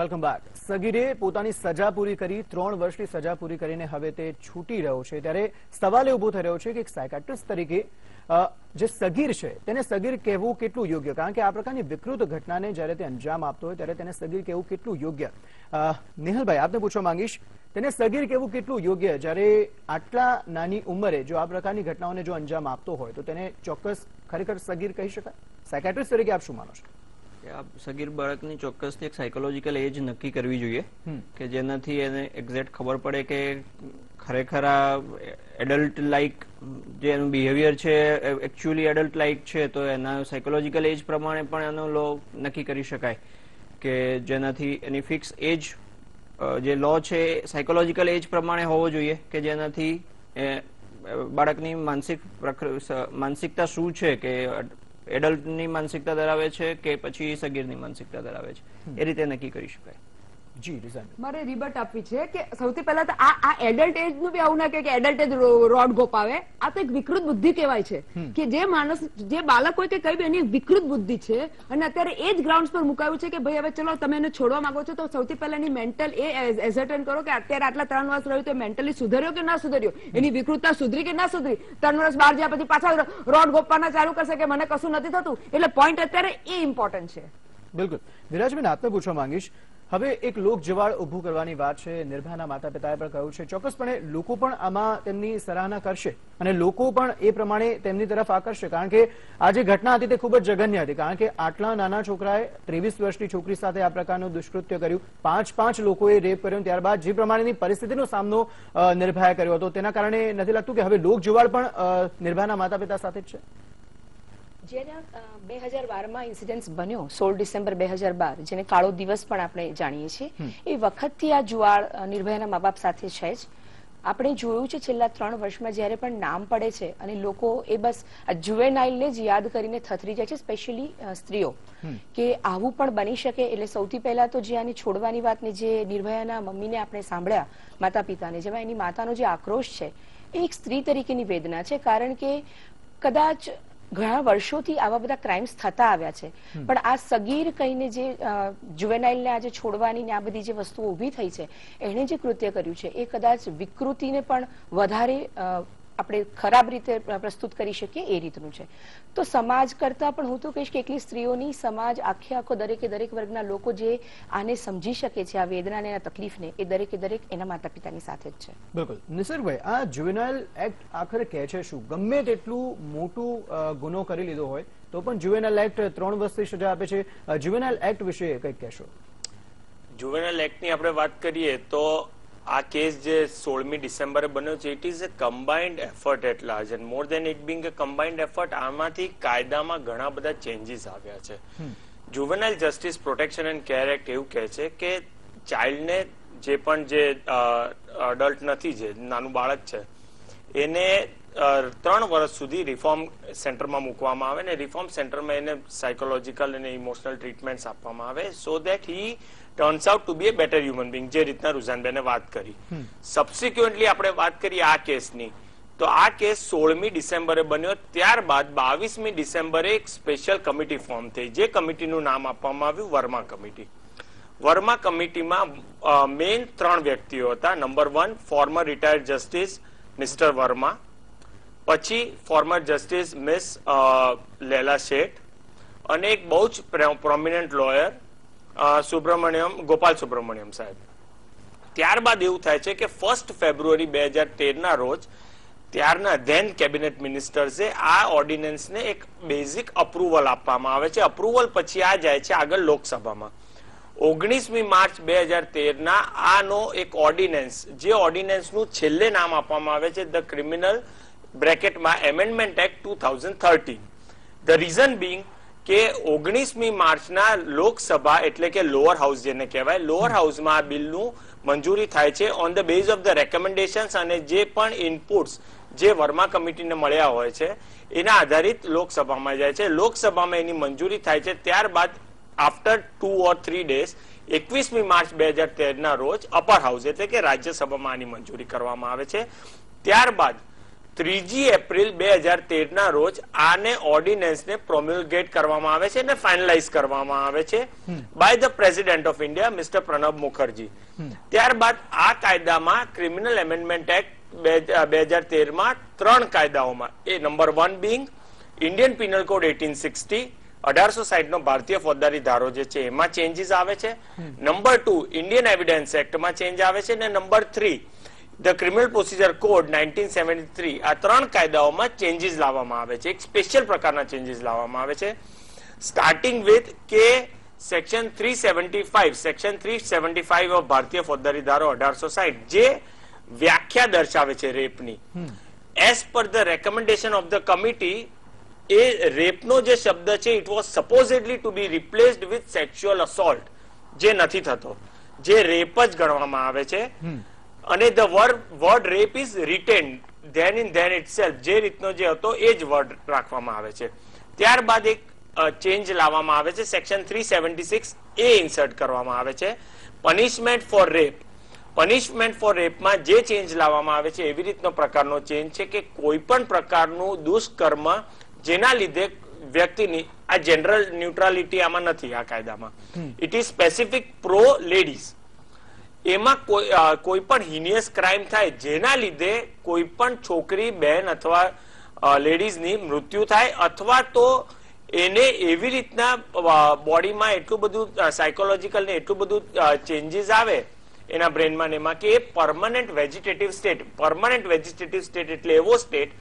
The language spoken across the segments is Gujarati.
વેલકમ બેક સગીરે પોતાની સજા પૂરી કરી ત્રણ વર્ષની સજા પૂરી કરીને હવે તે છૂટી રહ્યો છે ત્યારે સવાલ ઉભો થઈ રહ્યો છે કે એક સાયકાટ્રિસ્ટ તરીકે જે સગીર છે તેને સગીર કહેવું કેટલું યોગ્ય કારણ કે આ પ્રકારની વિકૃત ઘટનાને જયારે તે અંજામ આપતો હોય ત્યારે તેને સગીર કહેવું કેટલું યોગ્ય નિહલભાઈ આપને પૂછવા માંગીશ તેને સગીર કહેવું કેટલું યોગ્ય જ્યારે આટલા નાની ઉંમરે જો આ પ્રકારની ઘટનાઓને જો અંજામ આપતો હોય તો તેને ચોક્કસ ખરેખર સગીર કહી શકાય સાયકાટ્રિસ્ટ તરીકે આપ શું માનો છો સગીર બાળકની ચોક્કસથી એક સાયકોલોજીકલ એજ નક્કી કરવી જોઈએ કે જેનાથી એને એક્ઝેક્ટ ખબર પડે કે ખરેખર આ એડલ્ટ લાઇક જે એનું બિહેવિયર છે એકચ્યુઅલી એડલ્ટ લાઈક છે તો એના સાયકોલોજીકલ એજ પ્રમાણે પણ એનો લો નક્કી કરી શકાય કે જેનાથી એની ફિક્સ એજ જે લો છે સાયકોલોજીકલ એજ પ્રમાણે હોવો જોઈએ કે જેનાથી બાળકની માનસિક માનસિકતા શું છે કે એડલ્ટની માનસિકતા ધરાવે છે કે પછી સગીરની માનસિકતા ધરાવે છે એ રીતે નક્કી કરી શકાય મારે રિબટ આપવી છે કે સૌથી પહેલા તો આ એડલ્ટ એજ નું બી આવું ના કે એડલ્ટ એજ રોડ ગોપાવે આ તો એક વિકૃત બુદ્ધિ કહેવાય છે કે જે માણસ જે બાળક હોય કે કઈ બી એની વિકૃત બુદ્ધિ છે અને અત્યારે એ જ ગ્રાઉન્ડ પર મુકાયું છે કે ભાઈ હવે ચલો તમે એને છોડવા માંગો છો તો સૌથી પહેલા એની મેન્ટલ એ એઝર્ટન કરો કે અત્યારે આટલા ત્રણ વર્ષ રહ્યું તો મેન્ટલી સુધર્યો કે ના સુધર્યો એની વિકૃતતા સુધરી કે ના સુધરી ત્રણ વર્ષ બહાર જ્યાં પછી પાછા રોડ ગોપવાના ચાલુ કરશે કે મને કશું નથી થતું એટલે પોઈન્ટ અત્યારે એ ઇમ્પોર્ટન્ટ છે બિલકુલ વિરાજબેન આપને પૂછવા માંગીશ હવે એક લોક જવાળ ઉભું કરવાની વાત છે નિર્ભયાના માતા પિતાએ પણ કહ્યું છે ચોક્કસપણે લોકો પણ આમાં તેમની સરાહના કરશે અને લોકો પણ એ પ્રમાણે તેમની તરફ આકર્ષશે કારણ કે આ જે ઘટના હતી તે ખૂબ જ જઘન્ય હતી કારણ કે આટલા નાના છોકરાએ ત્રેવીસ વર્ષની છોકરી સાથે આ પ્રકારનું દુષ્કૃત્ય કર્યું પાંચ પાંચ લોકોએ રેપ કર્યો ત્યારબાદ જે પ્રમાણેની પરિસ્થિતિનો સામનો નિર્ભયા કર્યો હતો તેના કારણે નથી લાગતું કે હવે લોક જુવાળ પણ નિર્ભયાના માતા પિતા સાથે જ છે સોળ ડિસેમ્બર બે હજાર બાર જેને કાળો દિવસ પણ આપણે જાણીએ છીએ એ વખતથી આ જુવાળ નિર્ભયના બાપ સાથે છે જ આપણે જોયું છે છેલ્લા ત્રણ વર્ષમાં જ્યારે પણ નામ પડે છે અને લોકો એ બસ જુવેનાઇલને જ યાદ કરીને થતરી જાય છે સ્પેશિયલી સ્ત્રીઓ કે આવું પણ બની શકે એટલે સૌથી પહેલા તો જે આની છોડવાની વાત ને જે નિર્ભયાના મમ્મીને આપણે સાંભળ્યા માતા પિતાને જેમાં એની માતાનો જે આક્રોશ છે એ એક સ્ત્રી તરીકેની વેદના છે કારણ કે કદાચ ઘણા વર્ષોથી આવા બધા ક્રાઇમ્સ થતા આવ્યા છે પણ આ સગીર કહીને જે જુવેનાઇલને આજે છોડવાની ને આ બધી જે વસ્તુઓ ઊભી થઈ છે એણે જે કૃત્ય કર્યું છે એ કદાચ વિકૃતિને પણ વધારે આપણે ખરાબ રીતે પ્રસ્તુત કરી શકીએ એ રીતનું છે તો સમાજ કરતાં પણ હું તો કહીશ કે એકલી સ્ત્રીઓની સમાજ આખે આખો દરેકે દરેક વર્ગના લોકો જે આને સમજી શકે છે આ વેદનાને આ તકલીફને એ દરેકે દરેક એના માતા પિતાની સાથે જ છે બિલકુલ નિસર્ગભાઈ આ જુવેનાઇલ એક્ટ આખરે કહે છે શું ગમે તેટલું મોટું ગુનો કરી લીધો હોય તો પણ જુવેનાઇલ એક્ટ ત્રણ વર્ષથી સજા આપે છે જુવેનાઇલ એક્ટ વિશે કંઈક કહેશો જુવેનાઇલ એક્ટની આપણે વાત કરીએ તો આ કેસ જે સોળમી ડિસેમ્બરે બન્યો છે it is a combined effort at large and more than it being a combined effort આમાંથી કાયદામાં ઘણા બધા ચેન્જીસ આવ્યા છે juvenile justice protection and care act એવું કહે છે કે ચાઇલ્ડને જે પણ જે અડલ્ટ નથી જે નાનું બાળક છે એને ત્રણ વર્ષ સુધી રિફોર્મ સેન્ટરમાં મૂકવામાં આવે ને રિફોર્મ સેન્ટરમાં એને સાયકોલોજીકલ અને ઇમોશનલ ટ્રીટમેન્ટ આપવામાં આવે so that he turns out to be a better human being જે રીતના રૂઝાનબેને વાત કરી સબસિક્વન્ટલી આપણે વાત કરીએ આ કેસની તો આ કેસ સોળમી ડિસેમ્બરે બન્યો ત્યારબાદ બાવીસમી ડિસેમ્બરે એક સ્પેશિયલ કમિટી ફોર્મ થઈ જે કમિટીનું નામ આપવામાં આવ્યું વર્મા કમિટી વર્મા કમિટીમાં મેઇન ત્રણ વ્યક્તિઓ હતા number one former retired justice mister Verma પછી ફોર્મર જસ્ટિસ મિસ લેલા શેઠ અને એક બહુ જ પ્રોમિનન્ટ લોયર સુબ્રમણ્યમ ગોપાલ સુબ્રમણ્યમ સાહેબ ત્યારબાદ એવું થાય છે કે ફર્સ્ટ ફેબ્રુઆરી બે હજાર તેરના રોજ ત્યારના ધેન કેબિનેટ મિનિસ્ટર્સે આ ઓર્ડિનન્સને એક બેઝિક અપ્રુવલ આપવામાં આવે છે અપ્રુવલ પછી આ જાય છે આગળ લોકસભામાં ઓગણીસમી માર્ચ બે હજાર તેરના આનો એક ઓર્ડિનન્સ જે ઓર્ડિનન્સનું છેલ્લે નામ આપવામાં આવે છે ધ ક્રિમિનલ બ્રેકેટમાં amendment act two thousand thirteen the reason being કે ઓગણીસમી માર્ચના લોકસભા એટલે કે લોઅર હાઉસ જેને કહેવાય લોઅર હાઉસમાં આ બિલનું મંજૂરી થાય છે on the base of the recommendations અને જે પણ ઇનપુટ્સ જે વર્મા કમિટીને મળ્યા હોય છે એના આધારિત લોકસભામાં જાય છે લોકસભામાં એની મંજૂરી થાય છે ત્યારબાદ after two or three days એકવીસમી માર્ચ બે હજાર તેરના રોજ અપર હાઉસ એટલે કે રાજ્યસભામાં આની મંજૂરી કરવામાં આવે છે ત્યારબાદ ત્રીજી એપ્રિલ બે હજાર તેર ના રોજ આને ઓર્ડિનેન્સને પ્રોમ્યુગેટ કરવામાં આવે છે અને ફાઇનલાઇઝ કરવામાં આવે છે by the president of India mister Pranab Mukherjee ત્યારબાદ આ કાયદામાં ક્રિમિનલ એમેન્ડમેન્ટ એક્ટ બે હજાર તેરમાં ત્રણ કાયદાઓમાં એ number one being Indian penal code eighteen sixty અઢારસો સાહીઠ નો ભારતીય ફોજદારી ધારો જે છે એમાં ચેન્જીસ આવે છે નંબર ટુ ઇન્ડિયન એવિડન્સ એક્ટમાં ચેન્જ આવે છે અને number three the criminal procedure code nineteen seventy three આ ત્રણ કાયદાઓમાં ચેન્જીસ લાવવામાં આવે છે એક સ્પેશિયલ પ્રકારના ચેન્જીસ લાવવામાં આવે છે સ્ટાર્ટિંગ વિથ કે section three seventy five section three seventy five of ભારતીય ફોજદારી ધારો અઢારસો સાહીઠ જે વ્યાખ્યા દર્શાવે છે રેપની as per the recommendation of the committee એ રેપનો જે શબ્દ છે it was supposedly to be replaced with sexual assault જે નથી થતો જે રેપ જ ગણવામાં આવે છે અને the word word rape is written then in then itself જે રીતનો જે હતો એ જ વર્ડ રાખવામાં આવે છે ત્યારબાદ એક ચેન્જ લાવવામાં આવે છે section three seventy six A insert કરવામાં આવે છે punishment for rape punishment for રેપમાં જે ચેન્જ લાવવામાં આવે છે એવી રીતનો પ્રકારનો ચેન્જ છે કે કોઈ પણ પ્રકારનું દુષ્કર્મ જેના લીધે વ્યક્તિની આ જનરલ ન્યુટ્રાલિટી આમાં નથી આ કાયદામાં it is specific pro ladies એમાં કોઈ પણ હિનિયસ ક્રાઇમ થાય જેના લીધે કોઈ પણ છોકરી બહેન અથવા લેડીઝની મૃત્યુ થાય અથવા તો એને એવી રીતના બોડીમાં એટલું બધું સાયકોલોજીકલ ને એટલું બધું ચેન્જીસ આવે એના બ્રેનમાં એમાં કે એ permanent vegetative state permanent vegetative state એટલે એવો સ્ટેટ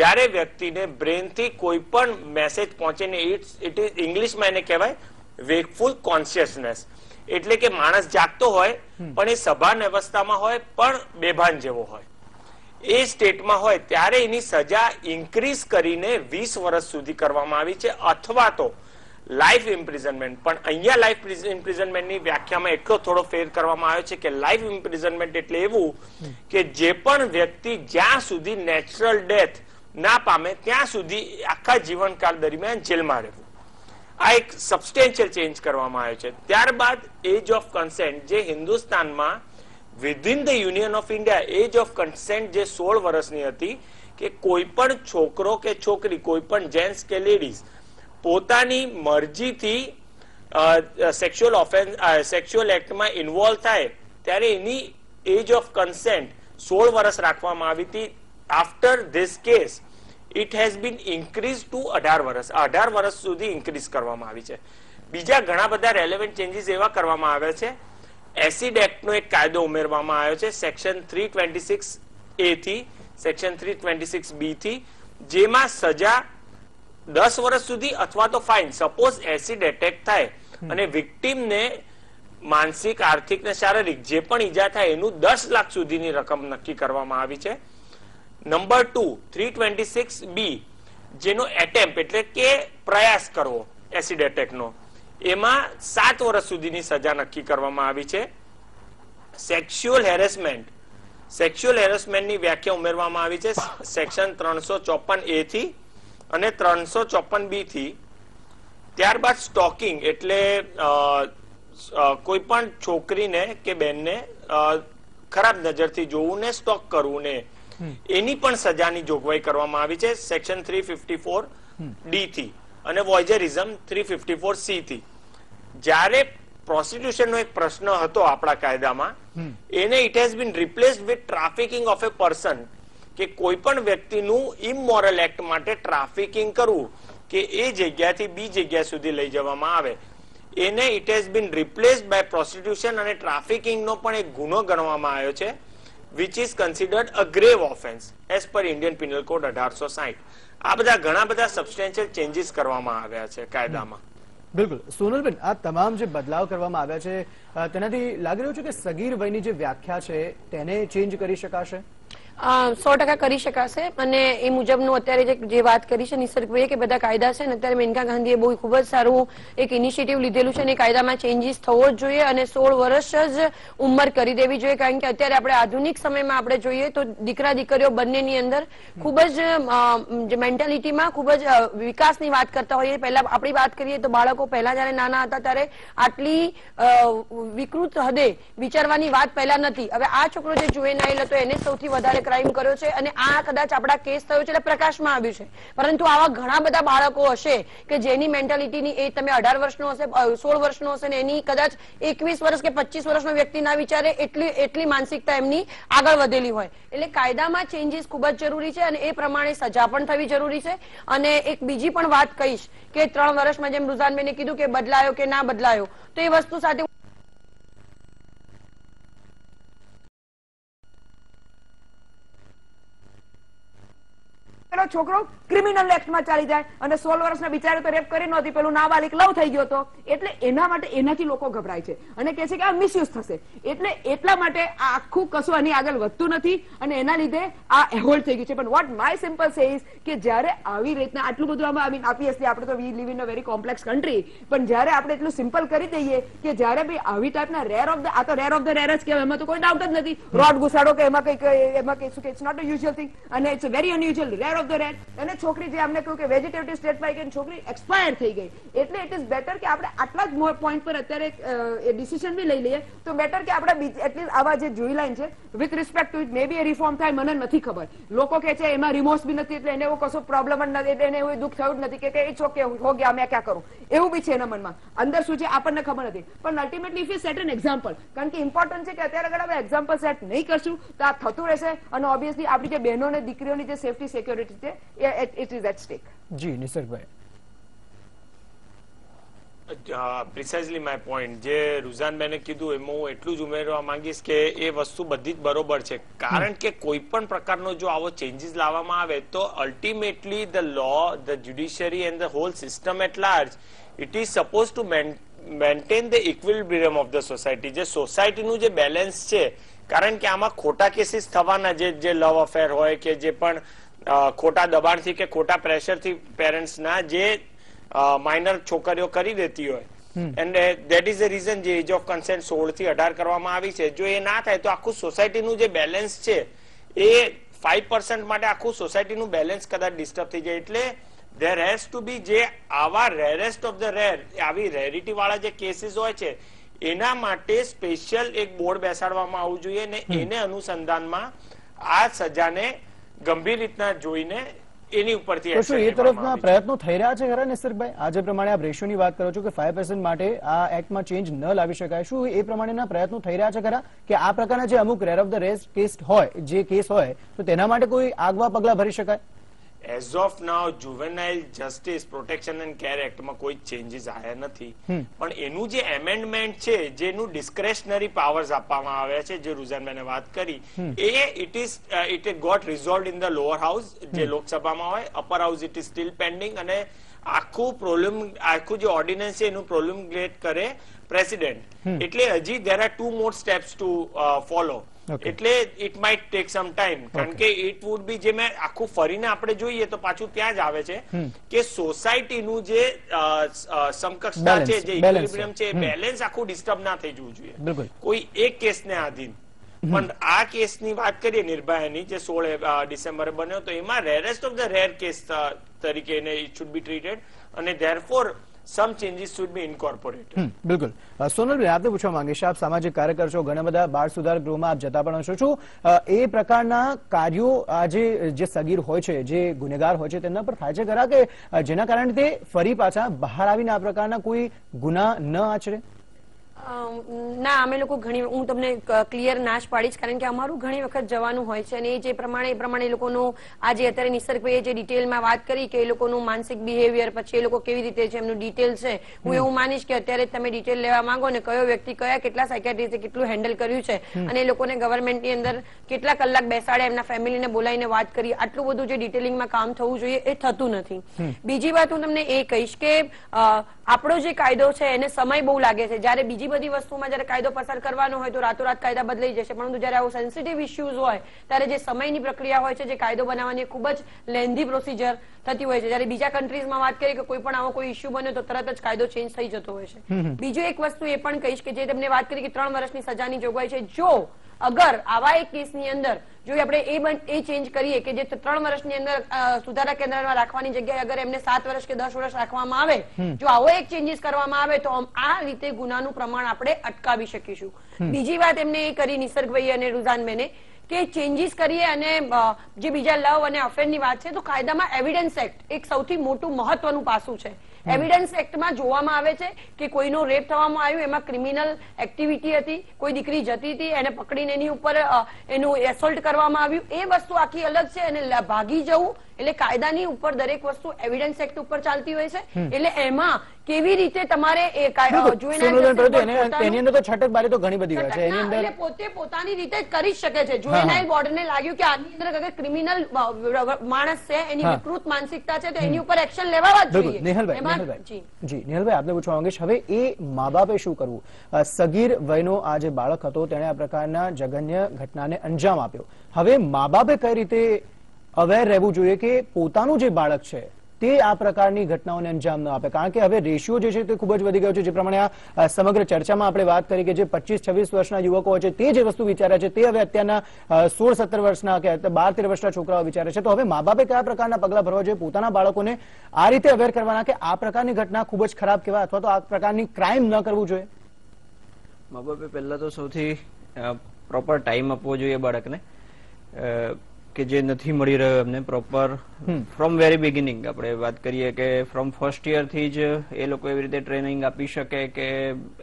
જ્યારે વ્યક્તિને બ્રેનથી કોઈ પણ મેસેજ પહોંચે ને ઇટ ઇઝ ઇંગ્લિશમાં એને કહેવાય વેકફુલ કોન્શિયસનેસ એટલે કે માણસ જાગતો હોય પણ એ સભાન અવસ્થામાં હોય પણ બેભાન જેવો હોય એ સ્ટેટમાં હોય ત્યારે એની સજા ઇન્ક્રીઝ કરીને વીસ વર્ષ સુધી કરવામાં આવી છે અથવા તો લાઈફ ઇમ્પ્રિઝનમેન્ટ પણ અહીંયા લાઈફ ઇમ્પ્રિઝનમેન્ટની વ્યાખ્યામાં એટલો થોડો ફેર કરવામાં આવ્યો છે કે લાઈફ ઇમ્પ્રિઝનમેન્ટ એટલે એવું કે જે પણ વ્યક્તિ જ્યાં સુધી નેચરલ ડેથ ના પામે ત્યાં સુધી આખા જીવનકાળ દરમિયાન જેલમાં રહેવું આ એક સબસ્ટેન્શિયલ ચેન્જ કરવામાં આવ્યો છે ત્યારબાદ એજ ઓફ કન્સેન્ટ જે હિન્દુસ્તાનમાં within the union of India age of consent જે સોળ વર્ષની હતી કે કોઈ પણ છોકરો કે છોકરી કોઈ પણ જેન્ટ્સ કે લેડીઝ પોતાની મરજીથી સેક્સ્યુઅલ ઓફેન્સ સેક્સ્યુઅલ એક્ટમાં ઇન્વોલ્વ થાય ત્યારે એની એજ ઓફ કન્સેન્ટ સોળ વર્ષ રાખવામાં આવી હતી after this case it has been increase to અઢાર વર્ષ અઢાર વર્ષ સુધી ઇન્ક્રીઝ કરવામાં આવી છે બીજા ઘણા બધા રેલેવન્ટ ચેન્જીસ એવા કરવામાં આવ્યા છે એસિડ એક્ટનો એક કાયદો ઉમેરવામાં આવ્યો છે section three twenty six A થી section three twenty six B થી જેમાં સજા દસ વર્ષ સુધી અથવા તો ફાઇન સપોઝ એસિડ એટેક થાય અને વિક્ટીમને માનસિક આર્થિક ને શારીરિક જે પણ ઈજા થાય એનું દસ લાખ સુધીની રકમ નક્કી કરવામાં આવી છે number two three twenty six B જેનો એટેમ્પ એટલે કે પ્રયાસ કરવો એસિડ એટેકનો એમાં સાત વર્ષ સુધીની સજા નક્કી કરવામાં આવી છે સેક્સ્યુઅલ હેરેસમેન્ટ સેક્સ્યુઅલ હેરેસમેન્ટની વ્યાખ્યા ઉમેરવામાં આવી છે સેક્શન ત્રણસો ચોપન એ થી અને ત્રણસો ચોપન બી થી ત્યારબાદ સ્ટોકિંગ એટલે કોઈ પણ છોકરીને કે બેનને ખરાબ નજરથી જોવું ને સ્ટોક કરવું ને એની પણ સજાની જોગવાઈ કરવામાં આવી છે સેક્શન થ્રી ફિફ્ટી થી અને voyeurism three fifty four C થી જ્યારે એક પ્રશ્ન હતો આપણા કાયદામાં એને it has been replaced with trafficking of a person કે કોઈ પણ વ્યક્તિનું ઇમોરલ એક્ટ માટે ટ્રાફિકિંગ કરવું કે એ જગ્યાથી બી જગ્યા સુધી લઈ જવામાં આવે એને it has been replaced by prostitution અને ટ્રાફિકિંગનો પણ એક ગુનો ગણવામાં આવ્યો છે which is considered a grave offence as per Indian penal code અઢારસો સાહીઠ આ બધા ઘણા બધા સબસ્ટેન્શિયલ ચેન્જીસ કરવામાં આવ્યા છે કાયદામાં બિલકુલ સોનલબેન આ તમામ જે બદલાવ કરવામાં આવ્યા છે તેનાથી લાગી રહ્યું છે કે સગીર વયની જે વ્યાખ્યા છે તેને ચેન્જ કરી શકાશે સો ટકા કરી શકાશે અને એ મુજબનું અત્યારે જે વાત કરી છે નિસર્ગભાઈએ કે બધા કાયદા છે ને અત્યારે મેનકા ગાંધીએ બહુ ખૂબ જ સારું એક ઇનિશિયેટિવ લીધેલું છે અને કાયદામાં ચેન્જીસ થવો જ જોઈએ અને સોળ વર્ષ જ ઉંમર કરી દેવી જોઈએ કારણ કે અત્યારે આપણે આધુનિક સમયમાં આપણે જોઈએ તો દીકરા દીકરીઓ બંનેની અંદર ખૂબ જ મેન્ટાલિટીમાં ખૂબ જ વિકાસની વાત કરતા હોઈએ પહેલા આપણી વાત કરીએ તો બાળકો પહેલા જયારે નાના હતા ત્યારે આટલી વિકૃત હદે વિચારવાની વાત પહેલા નથી હવે આ છોકરો જે જુએ ના એ તો એને સૌથી વધારે ક્રાઇમ કર્યો છે અને આ કદાચ આપણા કેસ થયો છે એટલે પ્રકાશમાં આવ્યું છે પરંતુ આવા ઘણા બધા બાળકો હશે કે જેની મેન્ટાલિટીની એ તમે અઢાર વર્ષનો હશે સોળ વર્ષનો હશે ને એની કદાચ એકવીસ વર્ષ કે પચીસ વર્ષનો વ્યક્તિ ના વિચારે એટલી એટલી માનસિકતા એમની આગળ વધેલી હોય એટલે કાયદામાં ચેન્જીસ ખૂબ જ જરૂરી છે અને એ પ્રમાણે સજા પણ થવી જરૂરી છે અને એક બીજી પણ વાત કહીશ કે ત્રણ વર્ષમાં જેમ રુઝાનબેને કીધું કે બદલાયો કે ના બદલાયો તો એ વસ્તુ સાથે પેલો છોકરો ક્રિમિનલ એક્ટમાં ચાલી જાય અને સોળ વર્ષના બિચારે તો રેપ કરી નહોતી પેલું નાબાલિક લવ થઈ ગયો હતો એટલે એના માટે એનાથી લોકો ગભરાય છે અને કહે છે કે આ મિસયુઝ થશે એટલે એટલા માટે આ આખું કશું આની આગળ વધતું નથી અને એના લીધે આ એહોલ્ડ થઈ ગયું છે પણ what my simple say is કે જ્યારે આવી રીતના આટલું બધું આમાં આવીને ઓબ્વિયસલી આપણે તો we live in a very complex country પણ જ્યારે આપણે એટલું સિમ્પલ કરી દઈએ કે જ્યારે ભાઈ આવી ટાઈપના રેર ઓફ ધ આ તો રેર ઓફ ધ રેર જ કહેવાય એમાં તો કોઈ ડાઉટ જ નથી રોડ ઘુસાડો કે એમાં કંઈક એમાં કંઈક it's not a usual thing અને it's very unusual rare of the rate અને છોકરી જે અમને કહ્યું કે વેજીટેટિવ સ્ટેટમાં ગઈ છોકરી એક્સપાયર થઈ ગઈ એટલે ઇટ ઇઝ બેટર કે આપણે આટલા જ પોઈન્ટ પર અત્યારે એ ડિસિઝન બી લઈ લઈએ તો બેટર કે આપણે એટલીસ્ટ આવા જે જોઈ લાઈન છે with respect to it may be a reform થાય મને નથી ખબર લોકો કે છે એમાં રિમોર્સ બી નથી એટલે એને એવો કશો પ્રોબ્લેમ જ નથી એટલે એને એવું દુઃખ થયું જ નથી કે ઇટ્સ ઓકે હો ગયા મેં ક્યાં કરું એવું બી છે એના મનમાં અંદર શું છે આપણને ખબર નથી પણ ultimately if you set an example કારણ કે ઇમ્પોર્ટન્ટ છે કે અત્યારે આગળ આપણે એક્ઝામ્પલ સેટ નહીં કરશું તો આ થતું રહેશે અને ઓબ્વિયસલી આપણી જે બહેનોને દીકરીઓની જે સેફટી સિક્યોરિટી રીતે ઇટ ઇઝ એટ સ્ટેક જી નિસર્ગભાઈ પ્રિસાઇઝલી માય પોઈન્ટ જે રુઝાનબેને કીધું એમાં હું એટલું જ ઉમેરવા માંગીશ કે એ વસ્તુ બધી જ બરોબર છે કારણ કે કોઈ પણ પ્રકારનો જો આવો ચેન્જીસ લાવવામાં આવે તો ultimately the law the judiciary and the whole system at large it is suppose to maintain the equilibrium of the society જે સોસાયટીનું જે બેલેન્સ છે કારણ કે આમાં ખોટા કેસીસ થવાના જે જે લવ અફેર હોય કે જે પણ ખોટા દબાણથી કે ખોટા પ્રેશરથી પેરેન્ટ્સના જે માઇનર છોકરીઓ કરી દેતી હોય and that is the reason જે એજ ઓફ કન્સેન્ટ સોળ થી અઢાર કરવામાં આવી છે જો એ ના થાય તો આખું સોસાયટીનું જે બેલેન્સ છે એ ફાઈવ પર્સન્ટ માટે આખું સોસાયટીનું બેલેન્સ કદાચ ડિસ્ટર્બ થઈ જાય એટલે ધેર હેઝ ટુ બી જે આવા રેરેસ્ટ ઓફ ધ રેર આવી રેરિટી વાળા જે કેસીસ હોય છે એના માટે સ્પેશિયલ એક બોર્ડ બેસાડવામાં આવવું જોઈએ અને એને અનુસંધાનમાં આ સજાને ગંભીર રીતના જોઈને એની ઉપરથી શું એ તરફના પ્રયત્નો થઈ રહ્યા છે ખરા નિસર્ગભાઈ આજે પ્રમાણે આપ રેશિયોની વાત કરો છો કે ફાઈવ પર્સન્ટ માટે આ એક્ટમાં ચેન્જ ન લાવી શકાય શું એ પ્રમાણેના પ્રયત્નો થઈ રહ્યા છે ખરા કે આ પ્રકારના જે અમુક rare of the race case હોય જે કેસ હોય તો તેના માટે કોઈ આગવા પગલા ભરી શકાય as of now juvenile justice protection and care એક્ટમાં કોઈ ચેન્જીસ આવ્યા નથી પણ એનું જે એમેન્ડમેન્ટ છે જેનું ડિસ્ક્રેશનરી પાવર્સ આપવામાં આવ્યા છે જે રૂઝાનબેને વાત કરી એ it is it is got resolve in the lower house જે લોકસભામાં હોય upper house it is still pending અને આખું પ્રોબ્લેમ આખું જે ઓર્ડિનન્સ છે એનું પ્રોબ્લેમ ક્રિએટ કરે પ્રેસિડેન્ટ એટલે હજી there are two more steps to follow એટલે it might take some time કારણ કે ઇટ વુડ બી જે મેં આખું ફરીને આપણે જોઈએ તો પાછું ત્યાં જ આવે છે કે સોસાયટીનું જે સમકક્ષતા છે જે ઇક્વિલિબ્રિયમ છે બેલેન્સ આખું ડિસ્ટર્બ ના થઈ જવું જોઈએ કોઈ એક કેસને આધીન પણ આ કેસની વાત કરીએ નિર્ભયાની જે સોળ ડિસેમ્બરે બન્યો તો એમાં rarest of the rare case તરીકે ઇટ શુડ બી ટ્રીટેડ અને therefore some changes should be incorporated બિલકુલ સોનલભાઈ આપને પૂછવા માંગીશ આપ સામાજિક કાર્યકર છો ઘણા બધા બાળ સુધાર ગૃહમાં આપ જતા પણ હશો છો એ પ્રકારના કાર્યો આજે જે સગીર હોય છે જે ગુનેગાર હોય છે તેમના પર થાય છે ખરા કે જેના કારણે તે ફરી પાછા બહાર આવીને આ પ્રકારના કોઈ ગુના ન આચરે ના અમે લોકો ઘણી હું તમને ક્લિયર નાશ પાડીશ કારણ કે અમારું ઘણી વખત જવાનું હોય છે અને એ જે પ્રમાણે એ પ્રમાણે એ લોકોનું આજે અત્યારે નિસર્ગભાઈએ જે ડિટેલમાં વાત કરી કે એ લોકોનું માનસિક બિહેવિયર પછી એ લોકો કેવી રીતે છે એમનું ડિટેલ છે હું એવું માનીશ કે અત્યારે તમે ડિટેલ લેવા માંગો ને કયો વ્યક્તિ કયા કેટલા સાયકેટ્રિસ્ટે કેટલું હેન્ડલ કર્યું છે અને એ લોકોને ગવર્મેન્ટની અંદર કેટલા કલાક બેસાડે એમના ફેમિલીને બોલાવીને વાત કરી આટલું બધું જે ડિટેલિંગમાં કામ થવું જોઈએ એ થતું નથી બીજી વાત હું તમને એ કહીશ કે આપણો જે કાયદો છે એને સમય બહુ લાગે છે જ્યારે બીજી બીજી બધી વસ્તુમાં જ્યારે કાયદો પસાર કરવાનો હોય તો રાતોરાત કાયદા બદલાઈ જશે પરંતુ જ્યારે આવો સેન્સિટિવ ઇસ્યુઝ હોય ત્યારે જે સમયની પ્રક્રિયા હોય છે જે કાયદો બનાવવાની ખૂબ જ લેન્ધી પ્રોસીજર થતી હોય છે જ્યારે બીજા કન્ટ્રીઝમાં વાત કરીએ કે કોઈ પણ આવો કોઈ ઇસ્યુ બને તો તરત જ કાયદો ચેન્જ થઈ જતો હોય છે બીજું એક વસ્તુ એ પણ કહીશ કે જે તમને વાત કરી કે ત્રણ વર્ષની સજાની જોગવાઈ છે જો અગર આવા એક કેસની અંદર જો આપણે એ ચેન્જ કરીએ કે જે ત્રણ વર્ષની અંદર સુધારા કેન્દ્રમાં રાખવાની જગ્યાએ અગર એમને સાત વર્ષ કે દસ વર્ષ રાખવામાં આવે જો આવો એક ચેન્જીસ કરવામાં આવે તો આ રીતે ગુનાનું પ્રમાણ આપણે અટકાવી શકીશું બીજી વાત એમને એ કરી નિસર્ગભાઈ અને રૂઝાનબેને કે ચેન્જીસ કરીએ અને જે બીજા લવ અને અફેર ની વાત છે તો કાયદામાં એવિડન્સ એક્ટ એક સૌથી મોટું મહત્વનું પાસું છે એવિડન્સ એક્ટમાં જોવામાં આવે છે કે કોઈનો રેપ થવામાં આવ્યું એમાં ક્રિમિનલ એક્ટિવિટી હતી કોઈ દીકરી જતી હતી એને પકડીને એની ઉપર એનું એસોલ્ટ કરવામાં આવ્યું એ વસ્તુ આખી અલગ છે અને ભાગી જવું એટલે કાયદાની ઉપર દરેક વસ્તુ એવિડન્સ એક્ટ ઉપર ચાલતી હોય છે એટલે એમાં કેવી રીતે તમારે એની અંદર તો છટક બારી તો ઘણી બધી હોય છે એની અંદર પોતે પોતાની રીતે કરી શકે છે જુવેનાઇલ બોર્ડને લાગ્યું કે આની અંદર અગર ક્રિમિનલ માણસ છે એની વિકૃત માનસિકતા છે તો એની ઉપર એક્શન લેવા જ જોઈએ નેહલભાઈ નેહલભાઈ જી નેહલભાઈ આપને પૂછવા માંગે હવે એ મા બાપે શું કરવું સગીર વયનો આ જે બાળક હતો તેણે આ પ્રકારના જઘન્ય ઘટનાને અંજામ આપ્યો હવે મા બાપે કઈ રીતે અવેર રહેવું જોઈએ કે પોતાનું જે બાળક છે તે આ પ્રકારની ઘટનાઓને અંજામ ન આપે કારણ કે હવે રેશિયો જે છે તે ખૂબ જ વધી ગયો છે જે પ્રમાણે આ સમગ્ર ચર્ચામાં આપણે વાત કરી કે જે પચીસ છવ્વીસ વર્ષના યુવકો છે તે જે વસ્તુ વિચારે છે તે હવે અત્યારના સોળ સત્તર વર્ષના કે બાર તેર વર્ષના છોકરાઓ વિચારે છે તો હવે મા બાપે કયા પ્રકારના પગલાં ભરવા જોઈએ પોતાના બાળકોને આ રીતે અવેર કરવાના કે આ પ્રકારની ઘટના ખૂબ જ ખરાબ કહેવાય અથવા તો આ પ્રકારની ક્રાઇમ ન કરવું જોઈએ મા બાપે પહેલા તો સૌથી પ્રોપર ટાઈમ આપવો જોઈએ બાળકને કે જે નથી મળી રહ્યો એમને પ્રોપર ફ્રોમ વેરી બિગિનિંગ આપણે વાત કરીએ કે ફ્રોમ ફર્સ્ટ યર થી જ એ લોકો એવી રીતે ટ્રેનિંગ આપી શકે કે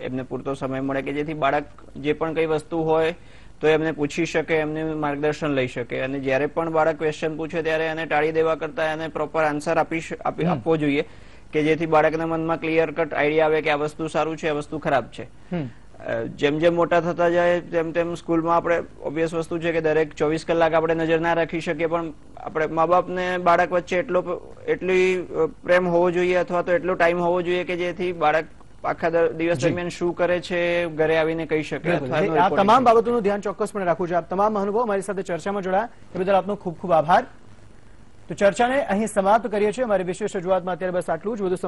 એમને પૂરતો સમય મળે કે જેથી બાળક જે પણ કઈ વસ્તુ હોય તો એમને પૂછી શકે એમને માર્ગદર્શન લઈ શકે અને જ્યારે પણ બાળક ક્વેશ્ચન પૂછે ત્યારે એને ટાળી દેવા કરતા એને પ્રોપર આન્સર આપી આપવો જોઈએ કે જેથી બાળકના મનમાં ક્લિયર કટ આઈડિયા આવે કે આ વસ્તુ સારું છે આ વસ્તુ ખરાબ છે જેમ જેમ મોટા થતા જાય તેમ તેમ સ્કૂલમાં આપણે ઓબ્વિયસ વસ્તુ છે કે દરેક ચોવીસ કલાક આપણે નજર ના રાખી શકીએ પણ આપણે મા બાપને બાળક વચ્ચે એટલો એટલી પ્રેમ હોવો જોઈએ અથવા તો એટલો ટાઈમ હોવો જોઈએ કે જેથી બાળક આખા દિવસ દરમિયાન શું કરે છે ઘરે આવીને કહી શકે આ તમામ બાબતોનું ધ્યાન ચોક્કસપણે રાખવું છે આપ તમામ અનુભવ અમારી સાથે ચર્ચામાં જોડાયા એ બદલ આપનો ખૂબ ખૂબ આભાર તો ચર્ચાને અહીં સમાપ્ત કરીએ છીએ અમારી વિશેષ રજૂઆતમાં અત્યારે બસ આટલું જ વધુ